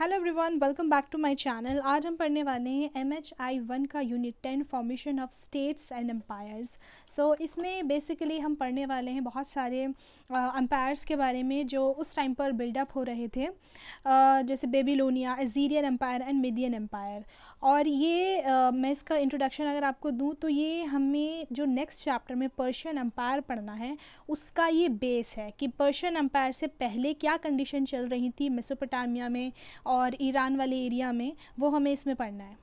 hello everyone welcome back to my channel आज हम पढ़ने वाले हैं एम एच आई वन का unit ten formation of states and empires so इसमें बेसिकली हम पढ़ने वाले हैं बहुत सारे अम्पायर्स uh, के बारे में जो उस टाइम पर बिल्डअप हो रहे थे uh, जैसे Babylonia Assyrian empire and Median empire और ये आ, मैं इसका इंट्रोडक्शन अगर आपको दूँ तो ये हमें जो नेक्स्ट चैप्टर में पर्शियन अम्पायर पढ़ना है उसका ये बेस है कि पर्शियन अम्पायर से पहले क्या कंडीशन चल रही थी मेसोपोटामिया में और ईरान वाले एरिया में वो हमें इसमें पढ़ना है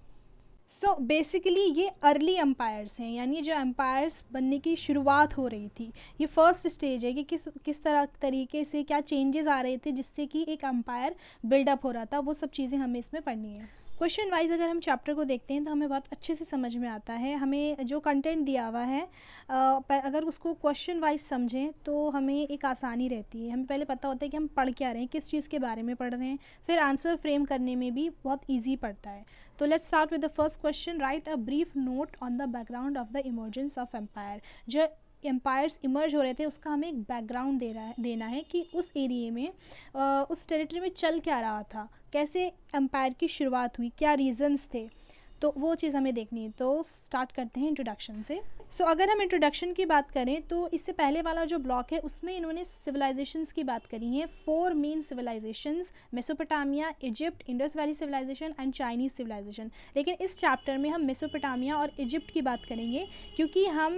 सो so, बेसिकली ये अर्ली अम्पायर्स हैं यानी जो अम्पायर्स बनने की शुरुआत हो रही थी ये फर्स्ट स्टेज है कि किस किस तरह तरीके से क्या चेंजेस आ रहे थे जिससे कि एक अम्पायर बिल्डअप हो रहा था वो सब चीज़ें हमें इसमें पढ़नी है क्वेश्चन वाइज अगर हम चैप्टर को देखते हैं तो हमें बहुत अच्छे से समझ में आता है हमें जो कंटेंट दिया हुआ है अगर उसको क्वेश्चन वाइज समझें तो हमें एक आसानी रहती है हमें पहले पता होता है कि हम पढ़ क्या रहे हैं किस चीज़ के बारे में पढ़ रहे हैं फिर आंसर फ्रेम करने में भी बहुत ईजी पड़ता है तो let's start with the first question write a brief note on the background of the emergence of empire जो एम्पायर्स इमर्ज हो रहे थे उसका हमें एक बैकग्राउंड दे रहा है देना है कि उस एरिए में आ, उस टेरिटरी में चल क्या रहा था कैसे एम्पायर की शुरुआत हुई क्या रीजंस थे तो वो चीज़ हमें देखनी है तो स्टार्ट करते हैं इंट्रोडक्शन से सो so, अगर हम इंट्रोडक्शन की बात करें तो इससे पहले वाला जो ब्लॉक है उसमें इन्होंने सिविलाइजेशंस की बात करी है four main civilisations Mesopotamia Egypt Indus valley civilisation and Chinese civilisation लेकिन इस चैप्टर में हम मेसोपोटामिया और इजिप्ट की बात करेंगे क्योंकि हम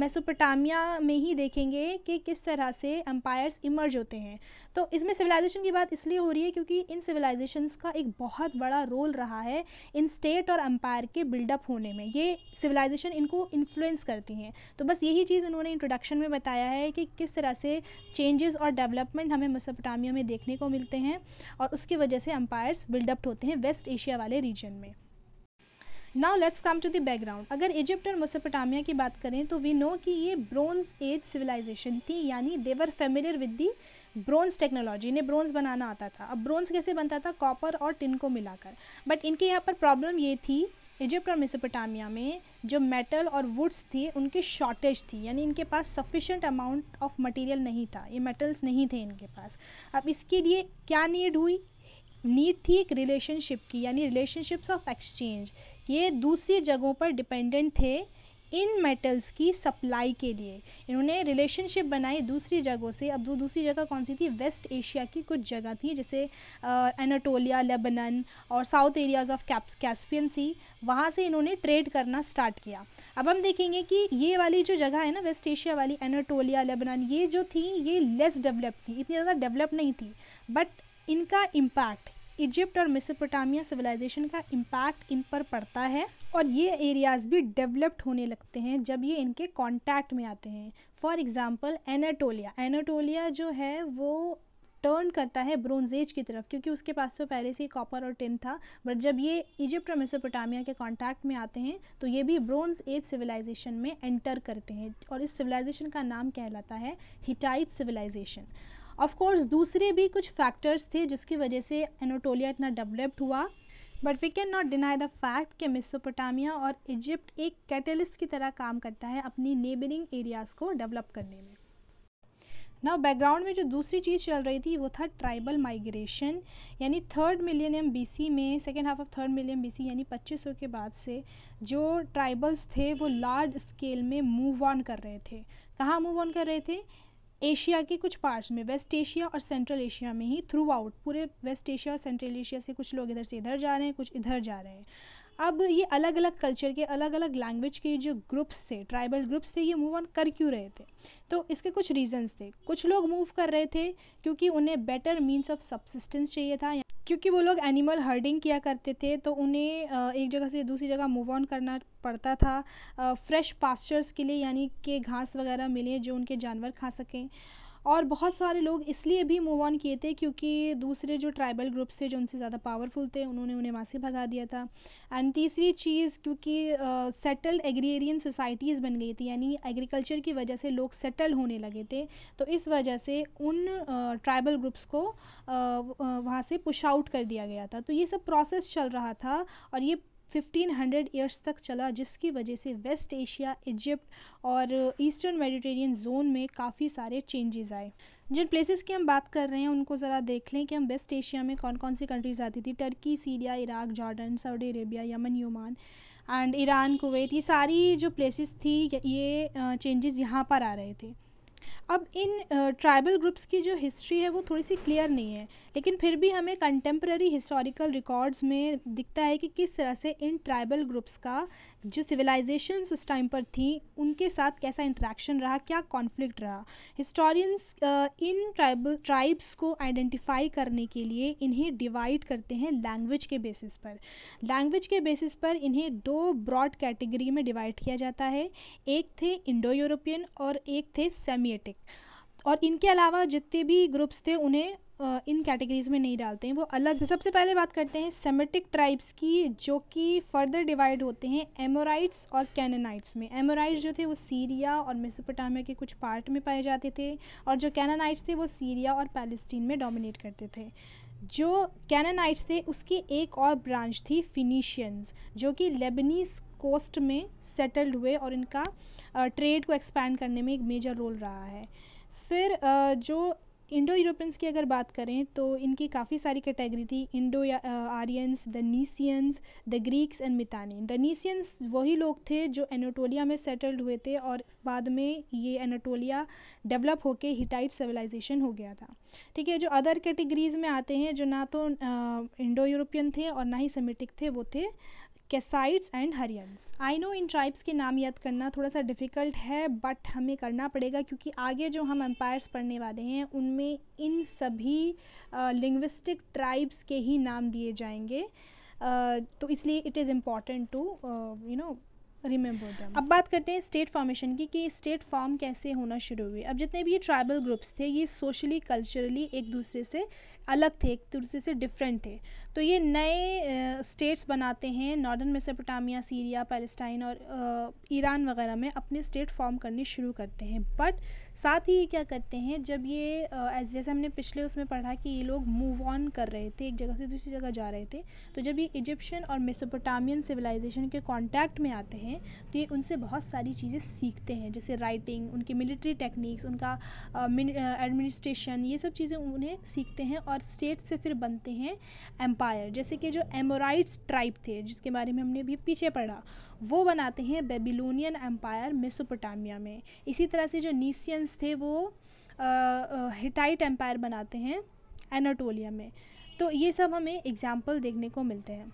मेसोपोटामिया में ही देखेंगे कि किस तरह से एम्पायर्स इमर्ज होते हैं तो इसमें सिविलाइजेशन की बात इसलिए हो रही है क्योंकि इन सिविलाइजेशंस का एक बहुत बड़ा रोल रहा है इन स्टेट और एम्पायर के बिल्डअप होने में ये सिविलाइजेशन इनको इन्फ्लुएंस कर करती हैं तो बस यही चीज़ उन्होंने इंट्रोडक्शन में बताया है कि किस तरह से चेंजेस और डेवलपमेंट हमें मेसोपोटामिया में देखने को मिलते हैं और उसकी वजह से अम्पायर्स बिल्डअप होते हैं वेस्ट एशिया वाले रीजन में now let's come to the background अगर इजिप्ट और मेसोपोटामिया की बात करें तो वी नो कि ये ब्रोंज एज सिविलाइजेशन थी यानी they're familiar with the bronze technology इन्हें ब्रोंज बनाना आता था अब ब्रोंज कैसे बनता था कॉपर और टिन को मिलाकर बट इनके यहाँ पर प्रॉब्लम ये थी इजिप्ट और मेसोपोटामिया में जो मेटल और वुड्स थी उनकी शॉर्टेज थी यानी इनके पास सफिशेंट अमाउंट ऑफ मटेरियल नहीं था ये मेटल्स नहीं थे इनके पास अब इसके लिए क्या नीड हुई नीड थी एक रिलेशनशिप की यानी रिलेशनशिप्स ऑफ एक्सचेंज ये दूसरी जगहों पर डिपेंडेंट थे इन मेटल्स की सप्लाई के लिए इन्होंने रिलेशनशिप बनाई दूसरी जगहों से अब दूसरी जगह कौन सी थी वेस्ट एशिया की कुछ जगह थी जैसे एनाटोलिया लेबनन और साउथ एरियाज़ ऑफ कैप्स कैस्पियन सी वहाँ से इन्होंने ट्रेड करना स्टार्ट किया अब हम देखेंगे कि ये वाली जो जगह है ना वेस्ट एशिया वाली एनाटोलिया लेबनान ये जो थी ये लेस डेवलप थी इतनी ज़्यादा डेवलप नहीं थी बट इनका इम्पैक्ट इजिप्ट और मिसपोटामिया सिविलाइजेशन का इम्पैक्ट इन पर पड़ता है और ये एरियाज़ भी डेवलप्ड होने लगते हैं जब ये इनके कांटेक्ट में आते हैं फॉर एग्ज़ाम्पल एनाटोलिया एनाटोलिया जो है वो टर्न करता है ब्रोंज एज की तरफ क्योंकि उसके पास तो पहले से ही कॉपर और टिन था बट जब ये इजिप्ट और मेसोपोटामिया के कांटेक्ट में आते हैं तो ये भी ब्रोंज एज सिविलाइजेशन में एंटर करते हैं और इस सिविलाइजेशन का नाम कहलाता है हिटाइट सिविलाइजेशन ऑफ कोर्स दूसरे भी कुछ फैक्टर्स थे जिसकी वजह से एनोटोलिया इतना डेवलप्ड हुआ but we can not deny the fact कि मिसोपोटामिया और इजिप्ट एक कैटलिस्ट की तरह काम करता है अपनी नेबरिंग एरियाज़ को डेवलप करने में ना बैकग्राउंड में जो दूसरी चीज़ चल रही थी वो था ट्राइबल माइग्रेशन यानी थर्ड मिलियनियम बीसी में second half of third millennium BC यानी 2500 के बाद से जो ट्राइबल्स थे वो लार्ज स्केल में मूव ऑन कर रहे थे कहाँ मूव ऑन कर रहे थे एशिया के कुछ पार्ट्स में वेस्ट एशिया और सेंट्रल एशिया में ही थ्रू आउट पूरे वेस्ट एशिया और सेंट्रल एशिया से कुछ लोग इधर से इधर जा रहे हैं कुछ इधर जा रहे हैं अब ये अलग अलग कल्चर के अलग अलग लैंग्वेज के जो ग्रुप्स थे ट्राइबल ग्रुप्स थे ये मूव ऑन कर क्यों रहे थे तो इसके कुछ रीजंस थे कुछ लोग मूव कर रहे थे क्योंकि उन्हें बेटर मीन्स ऑफ सब्सिस्टेंस चाहिए था क्योंकि वो लोग एनिमल हर्डिंग किया करते थे तो उन्हें एक जगह से दूसरी जगह मूव ऑन करना पड़ता था फ्रेश पास्चर्स के लिए यानी कि घास वगैरह मिले जो उनके जानवर खा सकें और बहुत सारे लोग इसलिए भी मूव ऑन किए थे क्योंकि दूसरे जो ट्राइबल ग्रुप्स थे जो उनसे ज़्यादा पावरफुल थे उन्होंने उन्हें वहाँ से भगा दिया था एंड तीसरी चीज़ क्योंकि सेटल्ड एग्रेरियन सोसाइटीज़ बन गई थी यानी एग्रीकल्चर की वजह से लोग सेटल होने लगे थे तो इस वजह से उन ट्राइबल ग्रुप्स को वहाँ से पुश आउट कर दिया गया था तो ये सब प्रोसेस चल रहा था और ये 1500 ईयर्स तक चला जिसकी वजह से वेस्ट एशिया इजिप्ट और ईस्टर्न मेडिटेरियन जोन में काफ़ी सारे चेंजेस आए जिन प्लेसेस की हम बात कर रहे हैं उनको ज़रा देख लें कि हम वेस्ट एशिया में कौन कौन सी कंट्रीज़ आती थी Turkey Syria Iraq Jordan Saudi Arabia Yemen Oman and Iran Kuwait ये सारी जो प्लेसेस थी ये चेंजेस यहाँ पर आ रहे थे अब इन ट्राइबल uh, ग्रुप्स की जो हिस्ट्री है वो थोड़ी सी क्लियर नहीं है लेकिन फिर भी हमें कंटेम्प्रेरी हिस्टोरिकल रिकॉर्ड्स में दिखता है कि किस तरह से इन ट्राइबल ग्रुप्स का जो सिविलाइजेशन उस टाइम पर थी उनके साथ कैसा इंट्रैक्शन रहा क्या कॉन्फ्लिक्ट रहा हिस्टोरियंस uh, इन ट्राइब ट्राइब्स को आइडेंटिफाई करने के लिए इन्हें डिवाइड करते हैं लैंग्वेज के बेसिस पर लैंग्वेज के बेसिस पर इन्हें दो ब्रॉड कैटेगरी में डिवाइड किया जाता है एक थे इंडो यूरोपियन और एक थे सेमिएटिक और इनके अलावा जितने भी ग्रुप्स थे उन्हें इन कैटेगरीज़ में नहीं डालते हैं वो अलग सबसे पहले बात करते हैं सेमेटिक ट्राइब्स की जो कि फर्दर डिवाइड होते हैं एमोराइट्स और कैननाइट्स में एमोराइट्स जो थे वो सीरिया और मेसोपोटामिया के कुछ पार्ट में पाए जाते थे और जो कैननाइट्स थे वो सीरिया और पैलेस्टीन में डोमिनेट करते थे जो कैननाइट्स थे उसकी एक और ब्रांच थी फिनिशियंस जो कि लेबनीस कोस्ट में सेटल्ड हुए और इनका ट्रेड को एक्सपैंड करने में एक मेजर रोल रहा है फिर जो इंडो यूरोपियंस की अगर बात करें तो इनकी काफ़ी सारी कैटेगरी थी Indo Aryans the Nesians the Greeks and Mitanni the Nesians वही लोग थे जो एनाटोलिया में सेटल्ड हुए थे और बाद में ये एनाटोलिया डेवलप होके हिटाइट सिविलाइजेशन हो गया था ठीक है जो अदर कैटेगरीज में आते हैं जो ना तो इंडो यूरोपियन थे और ना ही सेमेटिक थे वो थे Kassites and Hurrians I know इन ट्राइब्स के नाम याद करना थोड़ा सा डिफ़िकल्ट है बट हमें करना पड़ेगा क्योंकि आगे जो हम एम्पायर्स पढ़ने वाले हैं उनमें इन सभी लिंग्विस्टिक uh, ट्राइब्स के ही नाम दिए जाएंगे uh, तो इसलिए it is important to you know remember them अब बात करते हैं स्टेट फॉर्मेशन की कि स्टेट फॉर्म कैसे होना शुरू हुई अब जितने भी ये ट्राइबल ग्रुप्स थे ये सोशली कल्चरली एक दूसरे से अलग थे एक दूसरे से डिफरेंट थे तो ये नए स्टेट्स बनाते हैं नॉर्दर्न मेसोपोटामिया सीरिया पैलेस्टाइन और ईरान वगैरह में अपने स्टेट फॉर्म करने शुरू करते हैं बट साथ ही ये क्या करते हैं जब ये एज जैसे हमने पिछले उसमें पढ़ा कि ये लोग मूव ऑन कर रहे थे एक जगह से दूसरी जगह जा रहे थे तो जब ये इजिप्शियन और मेसोपोटामियन सिविलाइजेशन के कॉन्टैक्ट में आते हैं तो ये उनसे बहुत सारी चीज़ें सीखते हैं जैसे राइटिंग उनकी मिलिट्री टेक्निक्स उनका एडमिनिस्ट्रेशन ये सब चीज़ें उन्हें सीखते हैं और स्टेट से फिर बनते हैं एम्पायर एम्पायर जैसे कि जो एमोराइट्स ट्राइब थे जिसके बारे में हमने भी पीछे पढ़ा वो बनाते हैं बेबीलोनियन एम्पायर मेसोपोटामिया में इसी तरह से जो नीसियंस थे वो हिटाइट एम्पायर बनाते हैं एनाटोलिया में तो ये सब हमें एग्ज़ाम्पल देखने को मिलते हैं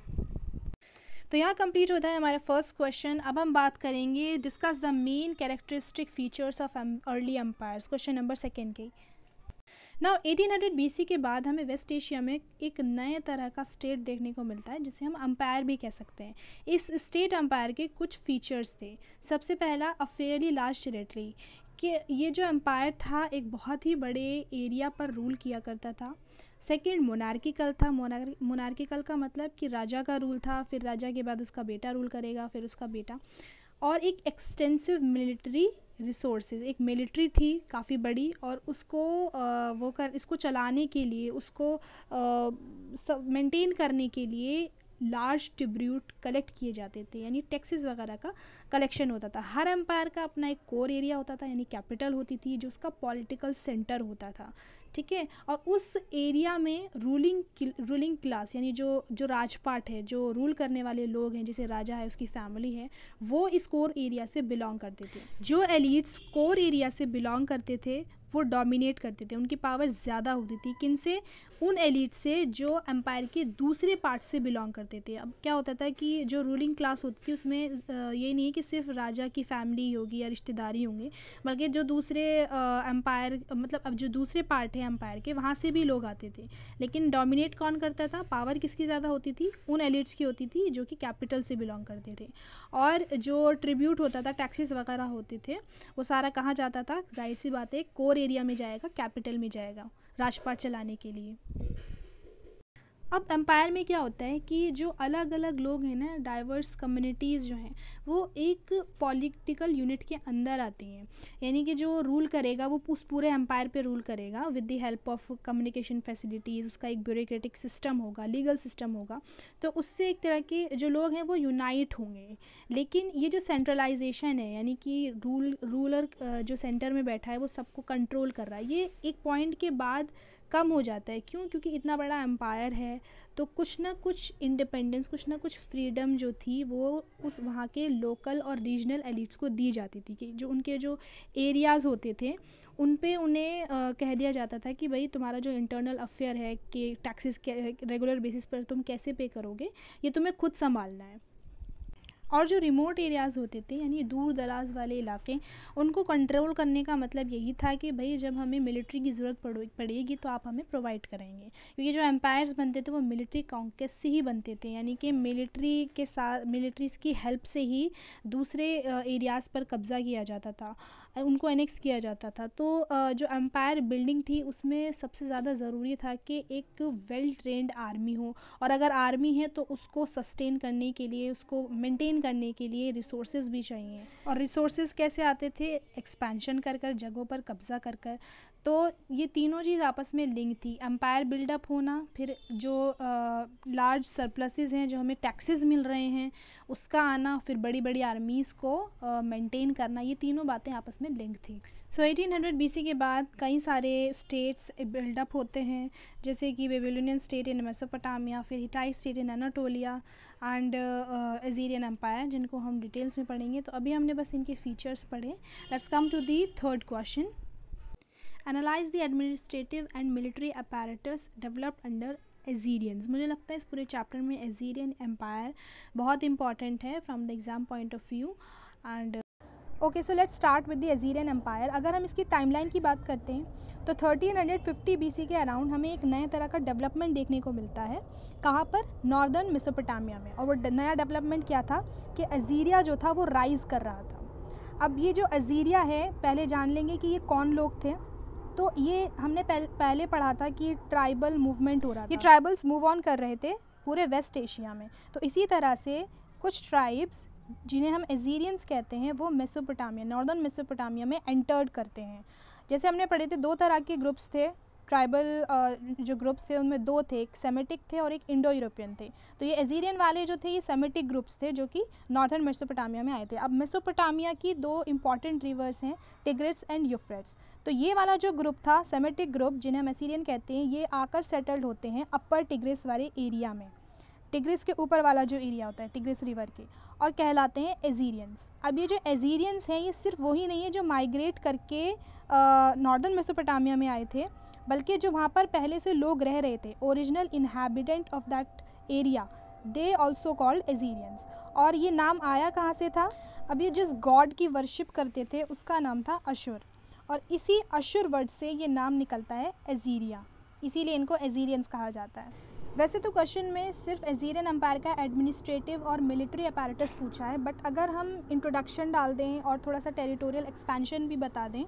तो यहाँ कंप्लीट होता है हमारा फर्स्ट क्वेश्चन अब हम बात करेंगे discuss the main characteristic features of early empires question number second की ना 1800 बीसी के बाद हमें वेस्ट एशिया में एक नए तरह का स्टेट देखने को मिलता है जिसे हम अंपायर भी कह सकते हैं इस स्टेट अंपायर के कुछ फीचर्स थे सबसे पहला अफेयरली लार्ज टेरेटरी कि ये जो एम्पायर था एक बहुत ही बड़े एरिया पर रूल किया करता था सेकंड मोनार्किकल था मोनार्किकल का मतलब कि राजा का रूल था फिर राजा के बाद उसका बेटा रूल करेगा फिर उसका बेटा और एक एक्सटेंसिव मिलिट्री रिसोर्सेज एक मिलिट्री थी काफ़ी बड़ी और उसको आ, वो कर इसको चलाने के लिए उसको मेंटेन करने के लिए लार्ज ट्रिब्यूट कलेक्ट किए जाते थे यानी टैक्सेस वगैरह का कलेक्शन होता था हर एम्पायर का अपना एक कोर एरिया होता था यानी कैपिटल होती थी जो उसका पॉलिटिकल सेंटर होता था ठीक है और उस एरिया में रूलिंग रूलिंग क्लास यानी जो जो राजपाट है जो रूल करने वाले लोग हैं जैसे राजा है उसकी फैमिली है वो इस कोर एरिया से बिलोंग करते थे जो एलिट्स कोर एरिया से बिलोंग करते थे वो डोमिनेट करते थे उनकी पावर ज़्यादा होती थी किन से उन एलिट से जो एम्पायर के दूसरे पार्ट से बिलोंग करते थे अब क्या होता था कि जो रूलिंग क्लास होती थी उसमें ये नहीं है कि सिर्फ राजा की फैमिली होगी या रिश्तेदारी होंगे बल्कि जो दूसरे एम्पायर मतलब अब जो दूसरे पार्ट है एम्पायर के वहाँ से भी लोग आते थे लेकिन डोमिनेट कौन करता था पावर किसकी ज़्यादा होती थी उन एलिट्स की होती थी जो कि कैपिटल से बिलोंग करते थे और जो ट्रिब्यूट होता था टैक्सेस वगैरह होते थे वो सारा कहाँ जाता था जाहिर सी बात है कोर एरिया में जाएगा कैपिटल में जाएगा राजपाट चलाने के लिए अब एम्पायर में क्या होता है कि जो अलग अलग लोग हैं ना डाइवर्स कम्युनिटीज़ जो हैं वो एक पॉलिटिकल यूनिट के अंदर आती हैं यानी कि जो रूल करेगा वो उस पूरे एम्पायर पे रूल करेगा with the help of communication facilities उसका एक ब्यूरोक्रेटिक सिस्टम होगा लीगल सिस्टम होगा तो उससे एक तरह के जो लोग हैं वो यूनाइट होंगे लेकिन ये जो सेंट्रलाइजेशन है यानी कि रूल रूलर जो सेंटर में बैठा है वो सबको कंट्रोल कर रहा है ये एक पॉइंट के बाद कम हो जाता है क्यों क्योंकि इतना बड़ा एम्पायर है तो कुछ ना कुछ इंडिपेंडेंस कुछ ना कुछ फ्रीडम जो थी वो उस वहाँ के लोकल और रीजनल एलिट्स को दी जाती थी कि जो उनके जो एरियाज़ होते थे उन पे उन्हें आ, कह दिया जाता था कि भाई तुम्हारा जो इंटरनल अफेयर है कि टैक्सेस रेगुलर बेसिस पर तुम कैसे पे करोगे ये तुम्हें खुद संभालना है और जो रिमोट एरियाज़ होते थे यानी दूर दराज वाले इलाके उनको कंट्रोल करने का मतलब यही था कि भाई जब हमें मिलिट्री की ज़रूरत पड़ेगी तो आप हमें प्रोवाइड करेंगे क्योंकि जो एम्पायर्स बनते थे वो मिलिट्री कॉन्केस्ट से ही बनते थे यानी कि मिलिट्री के साथ मिलिट्रीज़ की हेल्प से ही दूसरे एरियाज़ पर कब्ज़ा किया जाता था उनको एनेक्स किया जाता था तो जो एम्पायर बिल्डिंग थी उसमें सबसे ज़्यादा ज़रूरी था कि एक वेल ट्रेंड आर्मी हो और अगर आर्मी है तो उसको सस्टेन करने के लिए उसको मेंटेन करने के लिए रिसोर्स भी चाहिए और रिसोर्स कैसे आते थे एक्सपेंशन कर कर जगहों पर कब्ज़ा कर कर तो ये तीनों चीज़ आपस में लिंक थी एम्पायर बिल्डअप होना फिर जो लार्ज सरप्लसेस हैं जो हमें टैक्सेस मिल रहे हैं उसका आना फिर बड़ी बड़ी आर्मीज़ को मेंटेन करना ये तीनों बातें आपस में लिंक थी so eighteen hundred B C के बाद कई सारे स्टेट्स बिल्डअप होते हैं जैसे कि बेबीलोनियन स्टेट इन मेसोपोटामिया फिर Hittite state in Anatolia and Assyrian empire जिनको हम डिटेल्स में पढ़ेंगे तो अभी हमने बस इनके फीचर्स पढ़े let's come to the third question analyse the administrative and military apparatus developed under Assyrians मुझे लगता है इस पूरे चैप्टर में एजीरियन एम्पायर बहुत इंपॉर्टेंट है from the exam point of view and okay so let start with the Assyrian empire अगर हम इसकी टाइमलाइन की बात करते हैं तो 1350 हंड्रेड के अराउंड हमें एक नए तरह का डेवलपमेंट देखने को मिलता है कहाँ पर नॉर्दर्न मेसोपोटामिया में और वो नया डेवलपमेंट क्या था कि अजीरिया जो था वो राइज़ कर रहा था अब ये जो अजीरिया है पहले जान लेंगे कि ये कौन लोग थे तो ये हमने पहले, पढ़ा था कि ट्राइबल मूवमेंट हो रहा था ये ट्राइबल्स मूव ऑन कर रहे थे पूरे वेस्ट एशिया में तो इसी तरह से कुछ ट्राइब्स जिन्हें हम एजीरियंस कहते हैं वो मेसोपोटामिया नॉर्दर्न मेसोपोटामिया में एंटर्ड करते हैं जैसे हमने पढ़े थे दो तरह के ग्रुप्स थे ट्राइबल जो ग्रुप्स थे उनमें दो थे एक सेमेटिक थे और एक इंडो यूरोपियन थे तो ये एजीरियन वाले जो थे ये सेमेटिक ग्रुप्स थे जो कि नॉर्थन मेसोपोटामिया में आए थे अब मेसोपोटामिया की दो इंपॉर्टेंट रिवर्स हैं टिग्रिट्स एंड यूफ्रेट्स तो ये वाला जो ग्रुप था सेमेटिक ग्रुप जिन्हें हम एसीरियन कहते हैं ये आकर सेटल्ड होते हैं अपर टिग्रिस वाले एरिया में टिग्रिस के ऊपर वाला जो एरिया होता है टिग्रिस रिवर के और कहलाते हैं एजीरियंस अब ये जो एजीरियंस हैं ये सिर्फ वही नहीं है जो माइग्रेट करके नॉर्दर्न मेसोपोटामिया में आए थे बल्कि जो वहाँ पर पहले से लोग रह रहे थे original inhabitant of that area they also called Assyrians और ये नाम आया कहाँ से था अब ये जिस गॉड की वर्शिप करते थे उसका नाम था अशुर और इसी अशुर वर्ड से ये नाम निकलता है एजीरिया इसीलिए इनको एजीरियंस कहा जाता है वैसे तो क्वेश्चन में सिर्फ एजीरियन अम्पायर का एडमिनिस्ट्रेटिव और मिलिट्री अपैरेटस पूछा है बट अगर हम इंट्रोडक्शन डाल दें और थोड़ा सा टेरिटोरियल एक्सपेंशन भी बता दें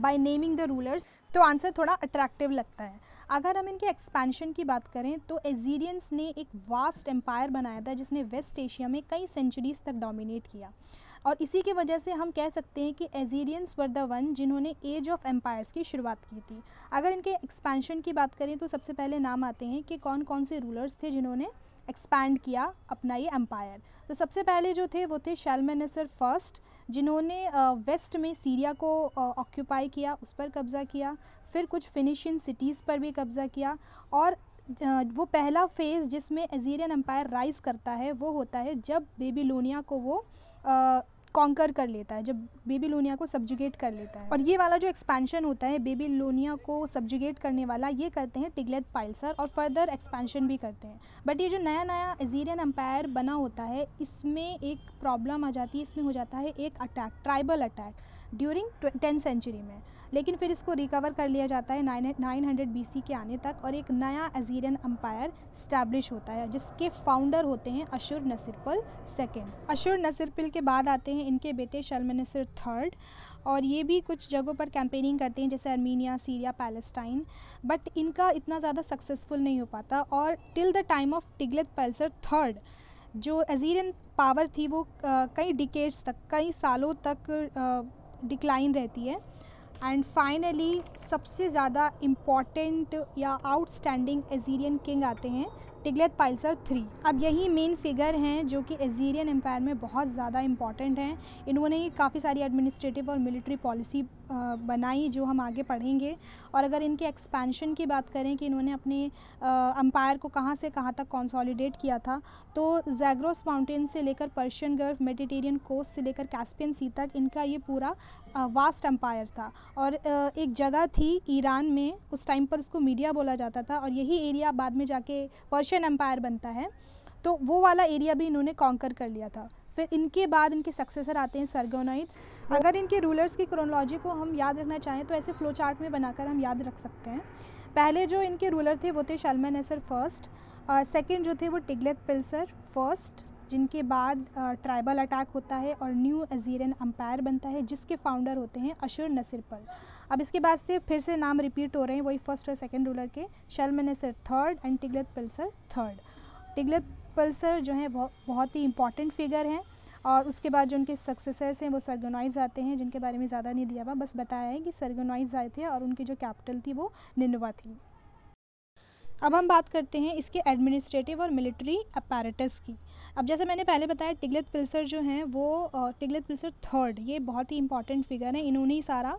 बाई नेमिंग द रूलर्स तो आंसर थोड़ा अट्रैक्टिव लगता है अगर हम इनके एक्सपेंशन की बात करें तो एजीरियंस ने एक वास्ट एम्पायर बनाया था जिसने वेस्ट एशिया में कई सेंचुरीज तक डोमिनेट किया और इसी की वजह से हम कह सकते हैं कि एजीरियंस वर द वन जिन्होंने एज ऑफ एम्पायर्स की शुरुआत की थी अगर इनके एक्सपेंशन की बात करें तो सबसे पहले नाम आते हैं कि कौन कौन से रूलर्स थे जिन्होंने एक्सपैंड किया अपना ये एम्पायर तो सबसे पहले जो थे वो थे शैलमेनेसर फर्स्ट जिन्होंने वेस्ट में सीरिया को ऑक्यूपाई किया उस पर कब्ज़ा किया फिर कुछ फिनिशियन सिटीज़ पर भी कब्ज़ा किया और वो पहला फेज़ जिसमें एजीरियन एम्पायर राइज करता है वो होता है जब बेबीलोनिया को वो कॉन्कर कर लेता है जब बेबी लोनिया को सब्जुगेट कर लेता है और ये वाला जो एक्सपेंशन होता है बेबी लोनिया को सब्जुगेट करने वाला ये करते हैं टिगलेट पाइल्सर और फर्दर एक्सपेंशन भी करते हैं बट ये जो नया नया एजीरियन अम्पायर बना होता है इसमें एक प्रॉब्लम आ जाती है इसमें हो जाता है एक attack tribal attack during tenth century में लेकिन फिर इसको रिकवर कर लिया जाता है nine nine hundred B C के आने तक और एक नया अजीरियन अम्पायर स्टैब्लिश होता है जिसके फाउंडर होते हैं अशुर नसरपल सेकेंड अशुर नसिरपल के बाद आते हैं इनके बेटे शलमनसर थर्ड और ये भी कुछ जगहों पर कैंपेनिंग करते हैं जैसे अर्मीनिया सीरिया पैलेस्टाइन बट इनका इतना ज़्यादा सक्सेसफुल नहीं हो पाता और till the time of Tiglath Pileser third जो अजीरियन पावर थी वो कई डिकेट्स तक कई सालों तक डिक्लाइन रहती है एंड फाइनली सबसे ज़्यादा इम्पॉर्टेंट या आउटस्टैंडिंग एजीरियन किंग आते हैं टिगलेट पाइल्सर थ्री अब यही मेन फिगर हैं जो कि एजीरियन एम्पायर में बहुत ज़्यादा इम्पॉर्टेंट हैं इन्होंने काफ़ी सारी एडमिनिस्ट्रेटिव और मिलिट्री पॉलिसी बनाई जो हम आगे पढ़ेंगे और अगर इनके एक्सपेंशन की बात करें कि इन्होंने अपने अम्पायर को कहाँ से कहाँ तक कॉन्सॉलीडेट किया था तो जैग्रोस माउंटेन से लेकर पर्शियन गल्फ मेडिटेरियन कोस्ट से लेकर कैस्पियन सी तक इनका ये पूरा वास्ट अम्पायर था और एक जगह थी ईरान में उस टाइम पर उसको मीडिया बोला जाता था और यही एरिया बाद में जाके पर्शियन एम्पायर बनता है तो वो वाला एरिया भी इन्होंने कॉन्कर कर लिया था फिर इनके बाद इनके सक्सेसर आते हैं सर्गोनाइट्स अगर इनके रूलर्स की क्रोनोलॉजी को हम याद रखना चाहें तो ऐसे फ्लो चार्ट में बनाकर हम याद रख सकते हैं पहले जो इनके रूलर थे वो थे शलमन फर्स्ट सेकेंड जो थे वो टिगलेत पिल्सर फर्स्ट जिनके बाद ट्राइबल अटैक होता है और न्यू अजीरन अम्पायर बनता है जिसके फाउंडर होते हैं अशुर नसीर पल अब इसके बाद से फिर से नाम रिपीट हो रहे हैं वही फर्स्ट और सेकेंड रूलर के नसर third and Tiglath Pileser third Tiglath Pileser जो है बहुत ही इंपॉर्टेंट फिगर हैं और उसके बाद जो उनके सक्सेसर्स हैं वो सरगोनाइड्स आते हैं जिनके बारे में ज़्यादा नहीं दिया हुआ बस बताया है कि सरगोनाइड्स आए थे और उनकी जो कैपिटल थी वो निनवा थी अब हम बात करते हैं इसके एडमिनिस्ट्रेटिव और मिलिट्री अपैरेटस की अब जैसे मैंने पहले बताया टिगलेट पिल्सर जो हैं वो टिगलेट पिल्सर थर्ड ये बहुत ही इंपॉर्टेंट फिगर है इन्होंने ही सारा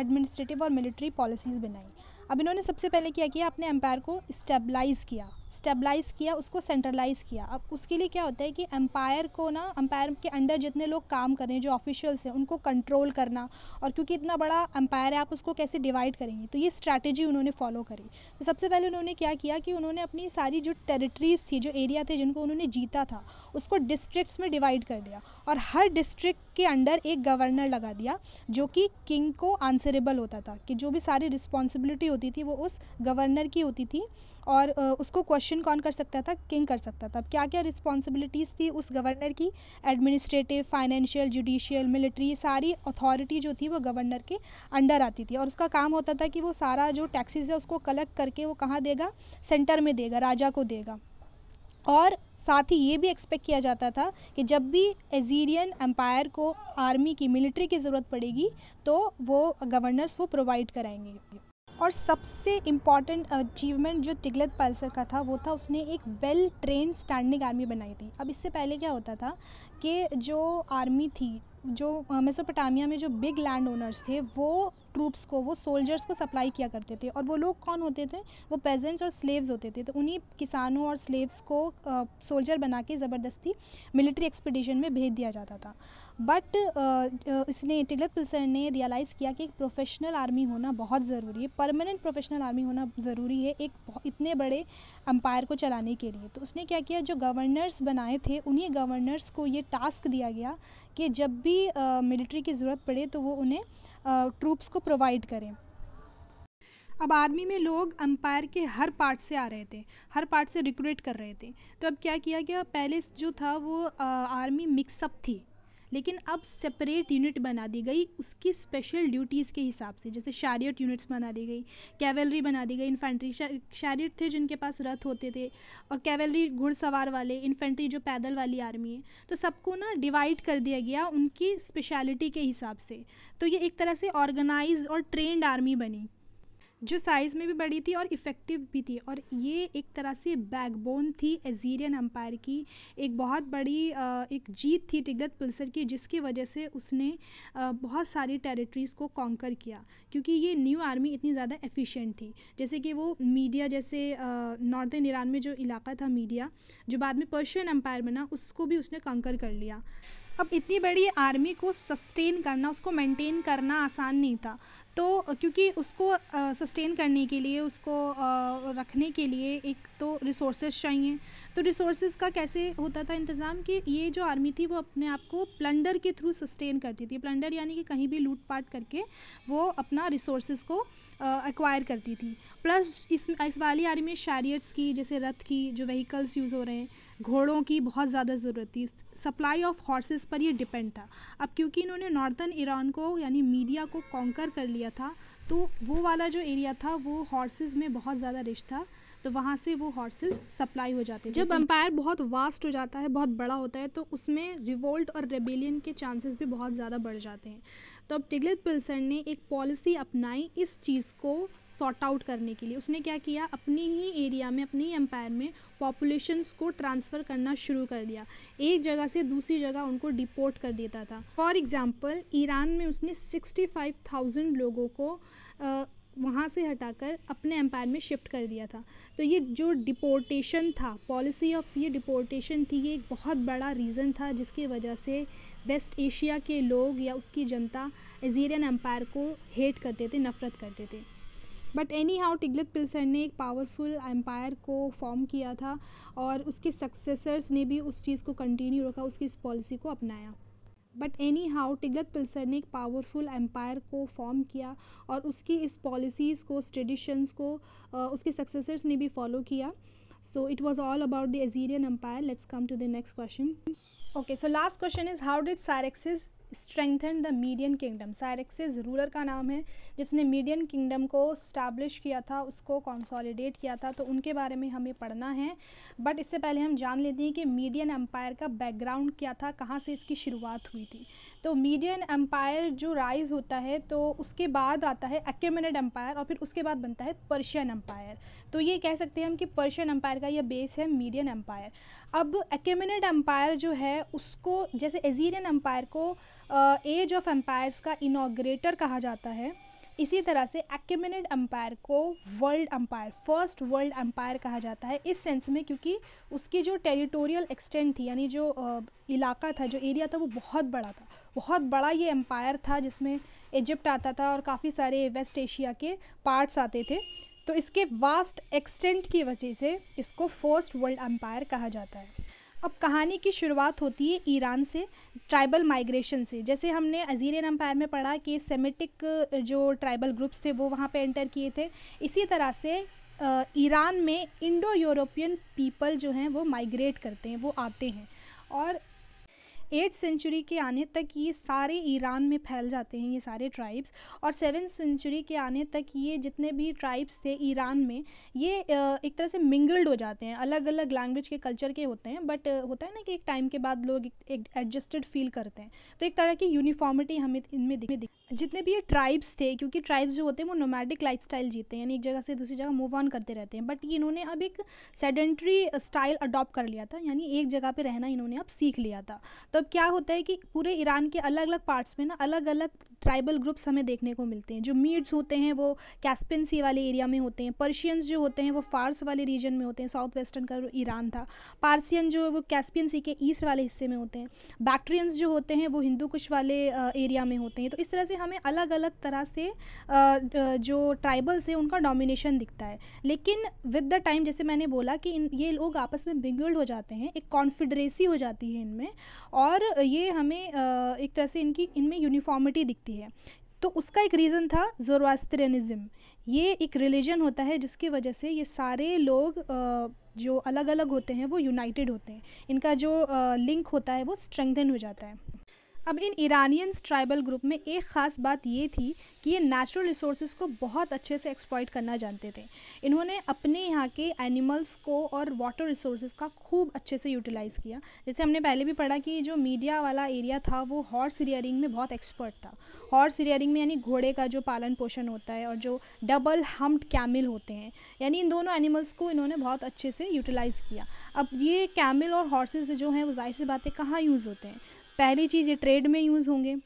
एडमिनिस्ट्रेटिव और मिलिट्री पॉलिसीज़ बनाई अब इन्होंने सबसे पहले क्या किया अपने एम्पायर को स्टेबलाइज़ किया स्टेबलाइज़ किया उसको सेंट्रलाइज़ किया अब उसके लिए क्या होता है कि एम्पायर को ना एम्पायर के अंडर जितने लोग काम कर रहे हैं जो ऑफिशियल्स हैं उनको कंट्रोल करना और क्योंकि इतना बड़ा एम्पायर है आप उसको कैसे डिवाइड करेंगे तो ये स्ट्रैटेजी उन्होंने फॉलो करी तो सबसे पहले उन्होंने क्या किया कि उन्होंने अपनी सारी जो टेरिटरीज़ थी जो एरिया थे जिनको उन्होंने जीता था उसको डिस्ट्रिक्ट में डिवाइड कर दिया और हर डिस्ट्रिक्ट के अंडर एक गवर्नर लगा दिया जो कि किंग को आंसरेबल होता था कि जो भी सारी रिस्पॉन्सिबिलिटी होती थी वो उस गवर्नर की होती थी और उसको क्वेश्चन कौन कर सकता था किंग कर सकता था अब क्या क्या रिस्पॉन्सिबिलिटीज़ थी उस गवर्नर की एडमिनिस्ट्रेटिव फाइनेंशियल जुडिशियल मिलिट्री सारी अथॉरिटी जो थी वो गवर्नर के अंडर आती थी और उसका काम होता था कि वो सारा जो टैक्सीज है उसको कलेक्ट करके वो कहाँ देगा सेंटर में देगा राजा को देगा और साथ ही ये भी एक्सपेक्ट किया जाता था कि जब भी एजीरियन एम्पायर को आर्मी की मिलिट्री की ज़रूरत पड़ेगी तो वो गवर्नर्स वो प्रोवाइड कराएंगे और सबसे इम्पॉर्टेंट अचीवमेंट जो टिगलत पल्सर का था वो था उसने एक वेल ट्रेन स्टैंडिंग आर्मी बनाई थी अब इससे पहले क्या होता था कि जो आर्मी थी जो मेसोपोटामिया में जो बिग लैंड ओनर्स थे वो ट्रूप्स को वो सोल्जर्स को सप्लाई किया करते थे और वो लोग कौन होते थे वो पेजेंट्स और स्लेव्स होते थे तो उन्हीं किसानों और स्लेव्स को सोल्जर बना के ज़बरदस्ती मिलिट्री एक्सपीडिशन में भेज दिया जाता था बट uh, uh, इसने टिलक पिल्सर ने रियलाइज़ किया कि एक प्रोफेशनल आर्मी होना बहुत ज़रूरी है परमानेंट प्रोफेशनल आर्मी होना ज़रूरी है एक इतने बड़े अम्पायर को चलाने के लिए तो उसने क्या किया जो गवर्नर्स बनाए थे उन्हीं गवर्नर्स को ये टास्क दिया गया कि जब भी मिलिट्री uh, की ज़रूरत पड़े तो वो उन्हें ट्रूप्स को प्रोवाइड करें अब आर्मी में लोग अम्पायर के हर पार्ट से आ रहे थे हर पार्ट से रिक्रूट कर रहे थे तो अब क्या किया गया पहले जो था वो आ, आर्मी मिक्सअप थी लेकिन अब सेपरेट यूनिट बना दी गई उसकी स्पेशल ड्यूटीज़ के हिसाब से जैसे शारियट यूनिट्स बना दी गई कैवलरी बना दी गई इन्फेंट्री शारियट थे जिनके पास रथ होते थे और कैवलरी घुड़सवार वाले इन्फेंट्री जो पैदल वाली आर्मी है तो सबको ना डिवाइड कर दिया गया उनकी स्पेशलिटी के हिसाब से तो ये एक तरह से ऑर्गेनाइज और ट्रेंड आर्मी बनी जो साइज़ में भी बड़ी थी और इफ़ेक्टिव भी थी और ये एक तरह से बैकबोन थी एजीरियन अम्पायर की एक बहुत बड़ी एक जीत थी टिगत पिल्सर की जिसकी वजह से उसने बहुत सारी टेरिटरीज़ को कॉन्कर किया क्योंकि ये न्यू आर्मी इतनी ज़्यादा एफिशिएंट थी जैसे कि वो मीडिया जैसे नॉर्थन ईरान में जो इलाका था मीडिया जो बाद में पर्शियन अम्पायर बना उसको भी उसने कंकर कर लिया अब इतनी बड़ी आर्मी को सस्टेन करना उसको मेंटेन करना आसान नहीं था तो क्योंकि उसको सस्टेन करने के लिए उसको रखने के लिए एक तो रिसोर्सेज चाहिए तो रिसोर्सेज का कैसे होता था इंतज़ाम कि ये जो आर्मी थी वो अपने आप को प्लंडर के थ्रू सस्टेन करती थी प्लंडर यानी कि कहीं भी लूटपाट करके वो अपना रिसोर्सेज को एक्वायर करती थी प्लस इस इस वाली आर्मी में की जैसे रथ की जो व्हीकल्स यूज़ हो रहे हैं घोड़ों की बहुत ज़्यादा ज़रूरत थी सप्लाई ऑफ हॉर्सेस पर ये डिपेंड था अब क्योंकि इन्होंने नॉर्थन ईरान को यानी मीडिया को कॉन्कर कर लिया था तो वो वाला जो एरिया था वो हॉर्सेस में बहुत ज़्यादा रिश था तो वहाँ से वो हॉर्सेस सप्लाई हो जाते हैं जब अम्पायर बहुत वास्ट हो जाता है बहुत बड़ा होता है तो उसमें रिवोल्ट और रेबेलियन के चांसेस भी बहुत ज़्यादा बढ़ जाते हैं तो अब टिगलेट पिल्सन ने एक पॉलिसी अपनाई इस चीज़ को सॉर्ट आउट करने के लिए उसने क्या किया अपनी ही एरिया में अपनी ही एम्पायर में पॉपुलेशंस को ट्रांसफ़र करना शुरू कर दिया एक जगह से दूसरी जगह उनको डिपोर्ट कर देता था फॉर एग्ज़ाम्पल ईरान में उसने 65,000 लोगों को वहाँ से हटाकर अपने एम्पायर में शिफ्ट कर दिया था तो ये जो डिपोर्टेशन था पॉलिसी ऑफ ये डिपोर्टेशन थी ये एक बहुत बड़ा रीज़न था जिसकी वजह से वेस्ट एशिया के लोग या उसकी जनता एजीरियन एम्पायर को हेट करते थे नफ़रत करते थे but anyhow Tiglath Pileser ने एक पावरफुल एम्पायर को फॉर्म किया था और उसके सक्सेसर्स ने भी उस चीज़ को कंटिन्यू रखा उसकी इस पॉलिसी को अपनाया but anyhow Tiglath Pileser ने एक पावरफुल एम्पायर को फॉर्म किया और उसकी इस पॉलिसीज़ को स्ट्रेडिशंस को uh, उसके सक्सेसर्स ने भी फॉलो किया so it was all about the Assyrian empire let's come to the next question okay so last question is how did सारेक्सिस strengthen the median kingdom साइरेक्सिस ruler का नाम है जिसने मीडियन किंगडम को establish किया था उसको कॉन्सॉलिडेट किया था तो उनके बारे में हमें पढ़ना है बट इससे पहले हम जान लेते हैं कि मीडियन एम्पायर का बैकग्राउंड क्या था कहाँ से इसकी शुरुआत हुई थी तो मीडियन एम्पायर जो राइज होता है तो उसके बाद आता है एक्केमेनेड एम्पायर और फिर उसके बाद बनता है पर्शियन एम्पायर तो ये कह सकते हैं हम कि पर्शियन एम्पायर का यह बेस है मीडियन एम्पायर अब एकेमिनड एम्पायर जो है उसको जैसे एजीरियन एम्पायर को एज ऑफ एम्पायर्स का इनाग्रेटर कहा जाता है इसी तरह से एक्मिनेड अम्पायर को world empire first world empire कहा जाता है इस सेंस में क्योंकि उसकी जो टेरिटोरियल एक्सटेंट थी यानी जो आ, इलाका था जो एरिया था वो बहुत बड़ा था बहुत बड़ा ये एम्पायर था जिसमें इजिप्ट आता था और काफ़ी सारे वेस्ट एशिया के पार्ट्स आते थे तो इसके वास्ट एक्सटेंट की वजह से इसको फर्स्ट वर्ल्ड अम्पायर कहा जाता है अब कहानी की शुरुआत होती है ईरान से ट्राइबल माइग्रेशन से जैसे हमने अजीरियन अम्पायर में पढ़ा कि सेमेटिक जो ट्राइबल ग्रुप्स थे वो वहाँ पे एंटर किए थे इसी तरह से ईरान में इंडो यूरोपियन पीपल जो हैं वो माइग्रेट करते हैं वो आते हैं और एट सेंचुरी के आने तक ये सारे ईरान में फैल जाते हैं ये सारे ट्राइब्स और सेवन सेंचुरी के आने तक ये जितने भी ट्राइब्स थे ईरान में ये एक तरह से मिंगल्ड हो जाते हैं अलग अलग लैंग्वेज के कल्चर के होते हैं बट होता है ना कि एक टाइम के बाद लोग एक एडजस्टेड फील करते हैं तो एक तरह की यूनिफॉर्मिटी हमें इनमें दिख जितने भी ये ट्राइब्स थे क्योंकि ट्राइब्स जो होते हैं वो नोमैटिक लाइफ स्टाइल जीते हैं यानी एक जगह से दूसरी जगह मूव ऑन करते रहते हैं बट इन्होंने अब एक सेडेंट्री स्टाइल अडॉप्ट कर लिया था यानी एक जगह पर रहना इन्होंने अब सीख लिया था तो तो अब क्या होता है कि पूरे ईरान के अलग अलग पार्ट्स में ना अलग अलग ट्राइबल ग्रुप्स हमें देखने को मिलते हैं जो मीड्स होते हैं वो कैस्पियन सी वाले एरिया में होते हैं पर्शियंस जो होते हैं वो फारस वाले रीजन में होते हैं साउथ वेस्टर्न का ईरान था पारसियन जो है वो कैस्पियन सी के ईस्ट वाले हिस्से में होते हैं बैक्ट्रियंस जो होते हैं वो हिंदू कुश वाले एरिया में होते हैं तो इस तरह से हमें अलग अलग तरह से जो ट्राइबल्स हैं उनका डोमिनेशन दिखता है लेकिन विद द टाइम जैसे मैंने बोला कि ये लोग आपस में बिगड़ हो जाते हैं एक कॉन्फिड्रेसी हो जाती है इनमें और और ये हमें एक तरह से इनकी इनमें यूनिफॉर्मिटी दिखती है तो उसका एक रीज़न था जोरवास्त्रियनिज़म ये एक रिलीजन होता है जिसकी वजह से ये सारे लोग जो अलग अलग होते हैं वो यूनाइटेड होते हैं इनका जो लिंक होता है वो स्ट्रेंथन हो जाता है अब इन ईरानियंस ट्राइबल ग्रुप में एक ख़ास बात ये थी कि ये नेचुरल रिसोर्स को बहुत अच्छे से एक्सप्लॉइट करना जानते थे इन्होंने अपने यहाँ के एनिमल्स को और वाटर रिसोर्स का खूब अच्छे से यूटिलाइज़ किया जैसे हमने पहले भी पढ़ा कि जो मीडिया वाला एरिया था वो हॉर्स रियरिंग में बहुत एक्सपर्ट था हॉर्स रियरिंग में यानी घोड़े का जो पालन पोषण होता है और जो डबल हम्ड कैमिल होते हैं यानी इन दोनों एनिमल्स को इन्होंने बहुत अच्छे से यूटिलाइज़ किया अब ये कैमिल और हॉर्सेज जो हैं वो जाहिर सी बातें कहाँ यूज़ होते हैं पहली चीज़ ये ट्रेड में यूज़ होंगे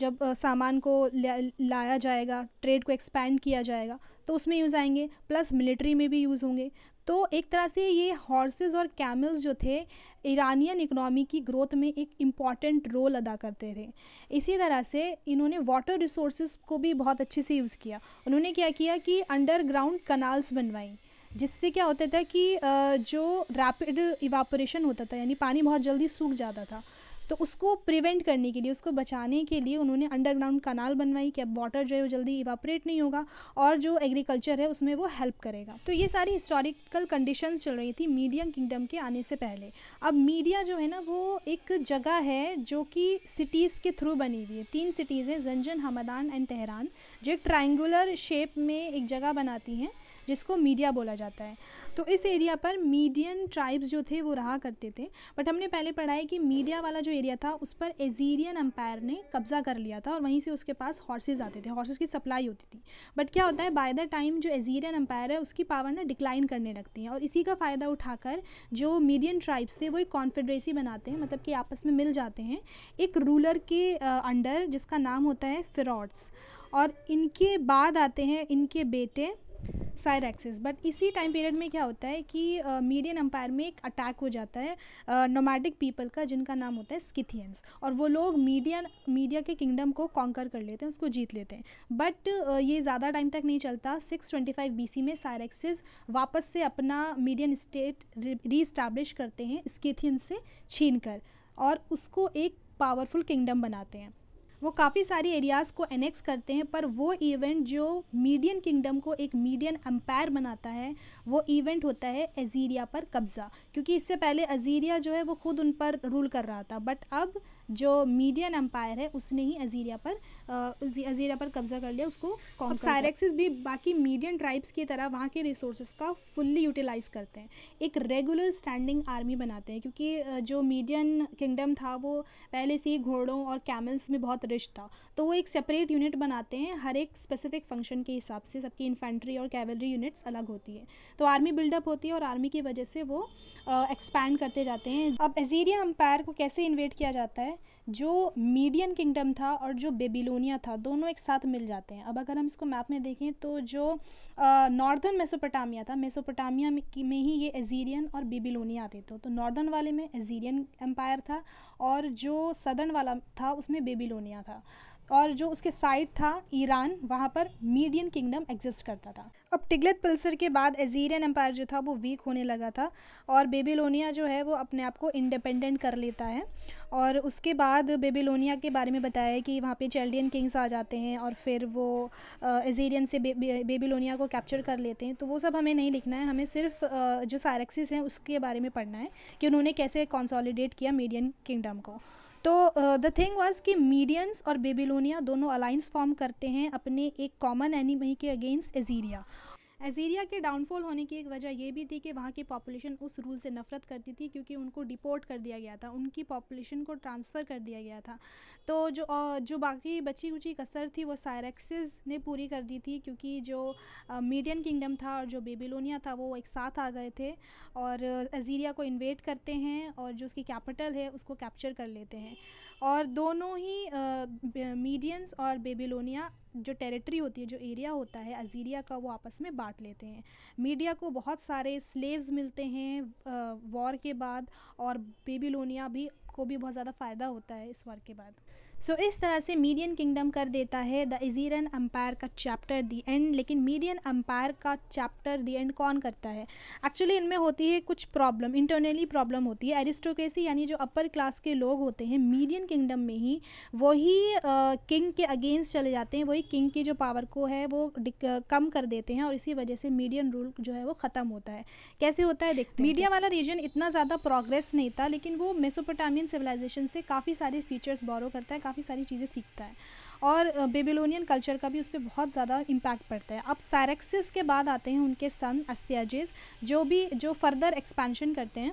जब सामान को लाया जाएगा ट्रेड को एक्सपैंड किया जाएगा तो उसमें यूज़ आएंगे प्लस मिलिट्री में भी यूज़ होंगे तो एक तरह से ये हॉर्सेज और कैमल्स जो थे ईरानियन इकनॉमी की ग्रोथ में एक इम्पॉर्टेंट रोल अदा करते थे इसी तरह से इन्होंने वाटर रिसोर्स को भी बहुत अच्छे से यूज़ किया उन्होंने क्या किया कि अंडरग्राउंड कनाल्स बनवाई जिससे क्या होता था कि जो रैपिड इवापोरेशन होता था यानी पानी बहुत जल्दी सूख जाता था तो उसको प्रिवेंट करने के लिए उसको बचाने के लिए उन्होंने अंडरग्राउंड कनाल बनवाई कि अब वाटर जो है वो जल्दी इवापरेट नहीं होगा और जो एग्रीकल्चर है उसमें वो हेल्प करेगा तो ये सारी हिस्टोरिकल कंडीशंस चल रही थी मीडियम किंगडम के आने से पहले अब मीडिया जो है ना वो एक जगह है जो कि सिटीज़ के थ्रू बनी हुई है तीन सिटीज़ हैं जंजन हमदान एंड तेहरान जो एक ट्राइंगुलर शेप में एक जगह बनाती हैं जिसको मीडिया बोला जाता है तो इस एरिया पर मीडियन ट्राइब्स जो थे वो रहा करते थे बट हमने पहले पढ़ा है कि मीडिया वाला जो एरिया था उस पर एजीरियन अम्पायर ने कब्जा कर लिया था और वहीं से उसके पास हॉर्सेज आते थे हॉर्सेज की सप्लाई होती थी बट क्या होता है बाय द टाइम जो एजीरियन अम्पायर है उसकी पावर ना डिक्लाइन करने लगती है और इसी का फ़ायदा उठाकर जो मीडियन ट्राइब्स थे वो एक कॉन्फेड्रेसी बनाते हैं मतलब कि आपस में मिल जाते हैं एक रूलर के अंडर जिसका नाम होता है फिरॉड्स और इनके बाद आते हैं इनके बेटे साइड एक्सेस बट इसी टाइम पीरियड में क्या होता है कि मीडियन अम्पायर में एक अटैक हो जाता है नोमैटिक पीपल का जिनका नाम होता है स्किथियंस और वो लोग मीडिया मीडिया के किंगडम को कॉन्कर कर लेते हैं उसको जीत लेते हैं बट ये ज़्यादा टाइम तक नहीं चलता six twenty five B C में वापस से अपना मीडियन स्टेट रीस्टैब्लिश करते हैं स्किथियंस से छीन कर और उसको एक पावरफुल किंगडम बनाते हैं वो काफ़ी सारी एरियाज़ को एनेक्स करते हैं पर वो इवेंट जो मीडियन किंगडम को एक मीडियन अम्पायर बनाता है वो इवेंट होता है अजीरिया पर कब्ज़ा क्योंकि इससे पहले अजीरिया जो है वो खुद उन पर रूल कर रहा था बट अब जो मीडियन अम्पायर है उसने ही अजीरिया पर अजीरा पर कब्जा कर लिया उसको अब साइरेक्सिस भी बाकी मीडियम ट्राइब्स की तरह वहाँ के रिसोर्स का फुल्ली यूटिलाइज करते हैं एक रेगुलर स्टैंडिंग आर्मी बनाते हैं क्योंकि जो मीडियन किंगडम था वो पहले से ही घोड़ों और कैमल्स में बहुत रिच था तो वो एक सेपरेट यूनिट बनाते हैं हर एक स्पेसिफिक फंक्शन के हिसाब से सबकी इन्फेंट्री और कैवलरी यूनिट्स अलग होती है तो आर्मी बिल्डअप होती है और आर्मी की वजह से वो एक्सपैंड करते जाते हैं अब एजीरिया अम्पायर को कैसे इन्वेट किया जाता है जो मीडियन किंगडम था और जो बेबीलोन मेसोपोटामिया था दोनों एक साथ मिल जाते हैं अब अगर हम इसको मैप में देखें तो जो नॉर्दर्न मेसोपोटामिया था मेसोपोटामिया में, में ही ये एजीरियन और बेबीलोनिया आते थे तो, तो नॉर्दर्न वाले में एजीरियन एम्पायर था और जो सदर्न वाला था उसमें बेबीलोनिया था और जो उसके साइड था ईरान वहाँ पर मीडियन किंगडम एग्जिस्ट करता था अब टिगलेट पल्सर के बाद एजीरियन एम्पायर जो था वो वीक होने लगा था और बेबीलोनिया जो है वो अपने आप को इंडिपेंडेंट कर लेता है और उसके बाद बेबीलोनिया के बारे में बताया है कि वहाँ पे चैल्डियन किंग्स आ जाते हैं और फिर वो एजीरियन से बे, बे, बेबीलोनिया को कैप्चर कर लेते हैं तो वो सब हमें नहीं लिखना है हमें सिर्फ जो सारेक्सिस हैं उसके बारे में पढ़ना है कि उन्होंने कैसे कॉन्सॉलीडेट किया मीडियन किंगडम को तो द थिंग वाज कि मीडियंस और बेबीलोनिया दोनों अलाइंस फॉर्म करते हैं अपने एक कॉमन एनिमी के अगेंस्ट एजीरिया एजीरिया के डाउनफॉल होने की एक वजह यह भी थी कि वहाँ की पॉपुलेशन उस रूल से नफरत करती थी क्योंकि उनको डिपोर्ट कर दिया गया था उनकी पॉपुलेशन को ट्रांसफ़र कर दिया गया था तो जो जो बाकी बची उची कसर थी वो सायरेक्सिस ने पूरी कर दी थी क्योंकि जो मीडियन किंगडम था और जो बेबीलोनिया था वो एक साथ आ गए थे और अज़ीरिया को इन्वेट करते हैं और जो उसकी कैपिटल है उसको कैप्चर कर लेते हैं और दोनों ही मीडियंस और बेबीलोनिया जो टेरिटरी होती है जो एरिया होता है अजीरिया का वो आपस में बांट लेते हैं मीडिया को बहुत सारे स्लेव्स मिलते हैं वॉर के बाद और बेबीलोनिया भी को भी बहुत ज़्यादा फ़ायदा होता है इस वॉर के बाद सो इस तरह से मीडियन किंगडम कर देता है द इजीरन अम्पायर का चैप्टर दी एंड लेकिन मीडियन अम्पायर का चैप्टर दी एंड कौन करता है एक्चुअली इनमें होती है कुछ प्रॉब्लम इंटरनली प्रॉब्लम होती है एरिस्टोक्रेसी यानी जो अपर क्लास के लोग होते हैं मीडियन किंगडम में ही वही किंग के अगेंस्ट चले जाते हैं वही किंग की जो पावर को है वो कम कर देते हैं और इसी वजह से मीडियन रूल जो है वो ख़त्म होता है कैसे होता है देखते मीडिया वाला रीजन इतना ज़्यादा प्रोग्रेस नहीं था लेकिन वो मेसोपोटामियन सिविलाइजेशन से काफ़ी सारे फीचर्स बॉरो करता है काफ़ी सारी चीज़ें सीखता है और बेबीलोनियन कल्चर का भी उस पर बहुत ज़्यादा इम्पैक्ट पड़ता है अब सैरेक्सिस के बाद आते हैं उनके सन अस्तियाजेज जो भी जो फर्दर एक्सपेंशन करते हैं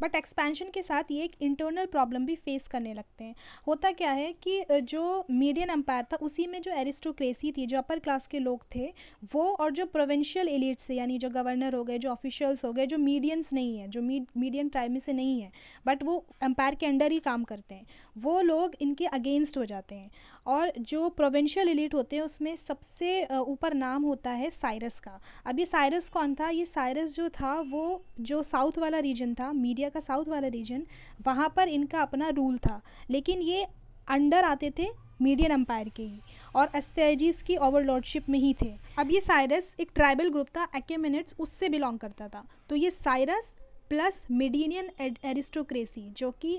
बट एक्सपेंशन के साथ ये एक इंटरनल प्रॉब्लम भी फेस करने लगते हैं होता क्या है कि जो मीडियन एम्पायर था उसी में जो एरिस्टोक्रेसी थी जो अपर क्लास के लोग थे वो और जो प्रोविंशियल एलिट्स से यानी जो गवर्नर हो गए जो ऑफिशियल्स हो गए जो मीडियंस नहीं है जो मीडियन ट्राइब में से नहीं है बट वो एम्पायर के अंडर ही काम करते हैं वो लोग इनके अगेंस्ट हो जाते हैं और जो प्रोविंशियल एलिट होते हैं उसमें सबसे ऊपर नाम होता है साइरस का अब ये साइरस कौन था ये साइरस जो था वो जो साउथ वाला रीजन था मीडिया का साउथ वाला रीजन वहाँ पर इनका अपना रूल था लेकिन ये अंडर आते थे मीडियन अम्पायर के ही और अस्तेजीज की ओवरलॉर्डशिप में ही थे अब ये साइरस एक ट्राइबल ग्रुप था एके उससे बिलोंग करता था तो ये साइरस प्लस मिडीनियन एरिस्टोक्रेसी जो कि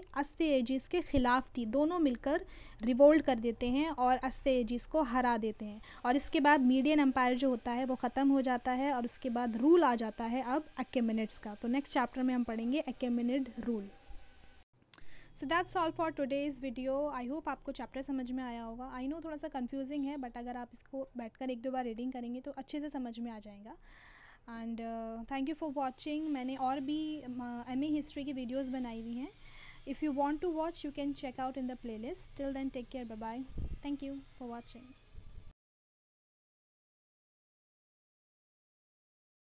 एजिस के ख़िलाफ़ थी दोनों मिलकर रिवोल्ट कर देते हैं और अस्त एजिस को हरा देते हैं और इसके बाद मीडियन एम्पायर जो होता है वो ख़त्म हो जाता है और उसके बाद रूल आ जाता है अब एक्मिनट्स का तो नेक्स्ट चैप्टर में हम पढ़ेंगे Achaemenid rule so that's all for today's video I hope आपको चैप्टर समझ में आया होगा आई नो थोड़ा सा कन्फ्यूजिंग है बट अगर आप इसको बैठकर एक दो बार रीडिंग करेंगे तो अच्छे से समझ में आ जाएगा and thank you for watching मैंने और भी एम ए हिस्ट्री की वीडियोज़ बनाई हुई हैं if you want to watch you can check out in the playlist till then take care bye bye thank you for watching